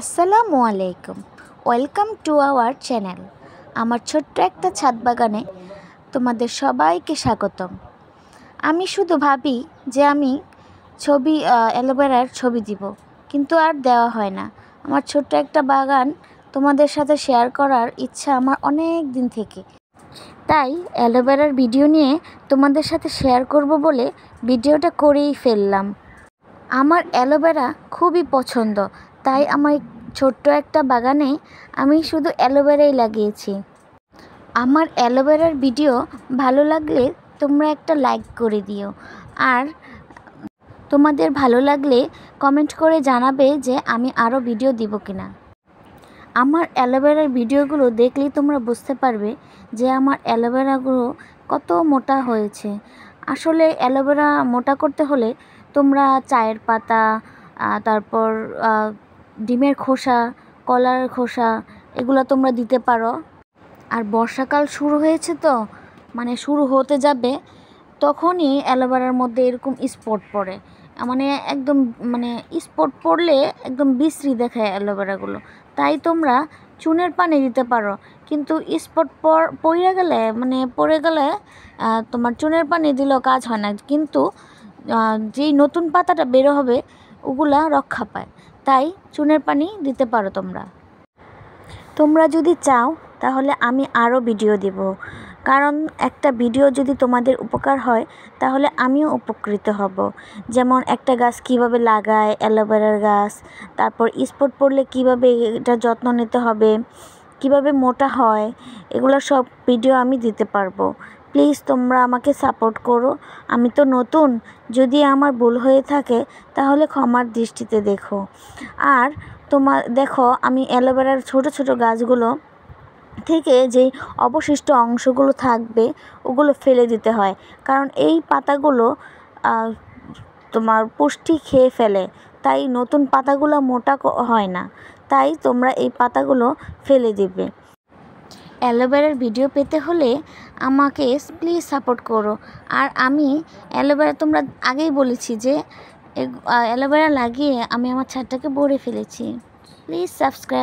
আসসালামু আলাইকুম welcome to our channel আমার ছোট্ট একটা ছাদ বাগানে তোমাদের সবাইকে স্বাগতম আমি শুধু ভাবি যে আমি ছবি অ্যালোভেরার ছবি দিব কিন্তু আর দেওয়া হয় না আমার ছোট্ট একটা বাগান তোমাদের সাথে শেয়ার করার ইচ্ছা আমার অনেক দিন থেকে তাই অ্যালোভেরার ভিডিও নিয়ে তোমাদের সাথে শেয়ার করব বলে ভিডিওটা করেই ফেললাম আমার অ্যালোভেরা খুবই পছন্দ তাই আমার ছোট্ট একটা বাগানে আমি শুধু অ্যালোভেরাই লাগিয়েছি আমার অ্যালোভেরার ভিডিও ভালো লাগলে তোমরা একটা লাইক করে দিও আর তোমাদের ভালো লাগলে কমেন্ট করে জানাবে যে আমি আরও ভিডিও দিব কিনা আমার অ্যালোভেরার ভিডিওগুলো দেখলেই তোমরা বুঝতে পারবে যে আমার অ্যালোভেরাগুলো কত মোটা হয়েছে আসলে অ্যালোভেরা মোটা করতে হলে তোমরা চায়ের পাতা তারপর ডিমের খোসা কলার খোসা এগুলো তোমরা দিতে পারো আর বর্ষাকাল শুরু হয়েছে তো মানে শুরু হতে যাবে তখনই অ্যালোভেরার মধ্যে এরকম স্পট পড়ে মানে একদম মানে স্পট পড়লে একদম বিশ্রী দেখায় অ্যালোভেরাগুলো তাই তোমরা চুনের পানি দিতে পারো কিন্তু স্পট পড়ে গেলে মানে পড়ে গেলে তোমার চুনের পানি দিলেও কাজ হয় না কিন্তু যেই নতুন পাতাটা বেরো হবে ওগুলা রক্ষা পায় তাই চুনের পানি দিতে পারো তোমরা তোমরা যদি চাও তাহলে আমি আরও ভিডিও দেব কারণ একটা ভিডিও যদি তোমাদের উপকার হয় তাহলে আমিও উপকৃত হব যেমন একটা গাছ কিভাবে লাগায় অ্যালোভেরার গাছ তারপর স্পট পড়লে কিভাবে এটা যত্ন নিতে হবে কিভাবে মোটা হয় এগুলো সব ভিডিও আমি দিতে পারবো প্লিজ তোমরা আমাকে সাপোর্ট করো আমি তো নতুন যদি আমার ভুল হয়ে থাকে তাহলে ক্ষমার দৃষ্টিতে দেখো আর তোমার দেখো আমি অ্যালোভেরার ছোট ছোট গাছগুলো থেকে যেই অবশিষ্ট অংশগুলো থাকবে ওগুলো ফেলে দিতে হয় কারণ এই পাতাগুলো তোমার পুষ্টি খেয়ে ফেলে তাই নতুন পাতাগুলো মোটা হয় না তাই তোমরা এই পাতাগুলো ফেলে দিবে অ্যালোভেরার ভিডিও পেতে হলে আমাকে প্লিজ সাপোর্ট করো আর আমি অ্যালোভেরা তোমরা আগেই বলেছি যে অ্যালোভেরা লাগিয়ে আমি আমার ছাদটাকে ভরে ফেলেছি প্লিজ সাবস্ক্রাইব